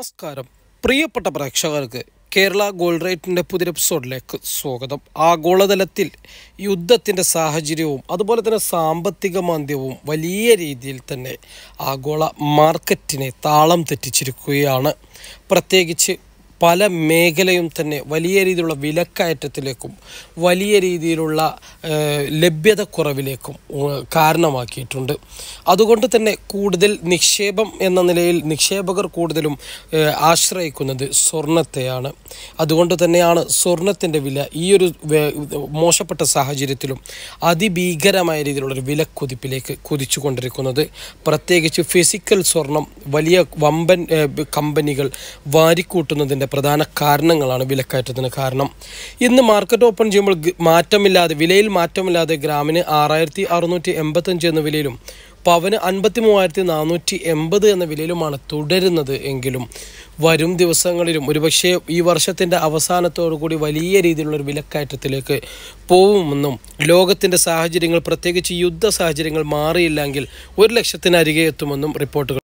നമസ്കാരം പ്രിയപ്പെട്ട പ്രേക്ഷകർക്ക് കേരള ഗോൾഡ് റേറ്റിൻ്റെ പുതിയ എപ്പിസോഡിലേക്ക് സ്വാഗതം ആഗോളതലത്തിൽ യുദ്ധത്തിൻ്റെ സാഹചര്യവും അതുപോലെ തന്നെ സാമ്പത്തിക മാന്ദ്യവും വലിയ രീതിയിൽ തന്നെ ആഗോള മാർക്കറ്റിനെ താളം തെറ്റിച്ചിരിക്കുകയാണ് പ്രത്യേകിച്ച് പല മേഖലയും തന്നെ വലിയ രീതിയിലുള്ള വിലക്കയറ്റത്തിലേക്കും വലിയ രീതിയിലുള്ള ലഭ്യത കുറവിലേക്കും കാരണമാക്കിയിട്ടുണ്ട് അതുകൊണ്ട് തന്നെ കൂടുതൽ നിക്ഷേപം എന്ന നിലയിൽ നിക്ഷേപകർ കൂടുതലും ആശ്രയിക്കുന്നത് സ്വർണത്തെയാണ് അതുകൊണ്ട് തന്നെയാണ് സ്വർണത്തിൻ്റെ വില ഈ ഒരു മോശപ്പെട്ട സാഹചര്യത്തിലും അതിഭീകരമായ രീതിയിലുള്ളൊരു വിലക്കുതിപ്പിലേക്ക് കുതിച്ചുകൊണ്ടിരിക്കുന്നത് പ്രത്യേകിച്ച് ഫിസിക്കൽ സ്വർണം വലിയ വമ്പൻ കമ്പനികൾ വാരിക്കൂട്ടുന്നതിൻ്റെ പ്രധാന കാരണങ്ങളാണ് വിലക്കയറ്റത്തിന് കാരണം ഇന്ന് മാർക്കറ്റ് ഓപ്പൺ ചെയ്യുമ്പോൾ മാറ്റമില്ലാതെ വിലയിൽ മാറ്റമില്ലാതെ ഗ്രാമിന് ആറായിരത്തി അറുന്നൂറ്റി എൺപത്തഞ്ച് എന്ന വിലയിലും പവന് അൻപത്തി മൂവായിരത്തി നാനൂറ്റി എൺപത് എന്ന വിലയിലുമാണ് തുടരുന്നത് എങ്കിലും വരും ദിവസങ്ങളിലും ഒരുപക്ഷെ ഈ വർഷത്തിൻ്റെ കൂടി വലിയ രീതിയിലുള്ള ഒരു വിലക്കയറ്റത്തിലേക്ക് പോകുമെന്നും ലോകത്തിൻ്റെ സാഹചര്യങ്ങൾ പ്രത്യേകിച്ച് യുദ്ധ സാഹചര്യങ്ങൾ മാറിയില്ലെങ്കിൽ ഒരു ലക്ഷത്തിനരികെ എത്തുമെന്നും റിപ്പോർട്ടുകൾ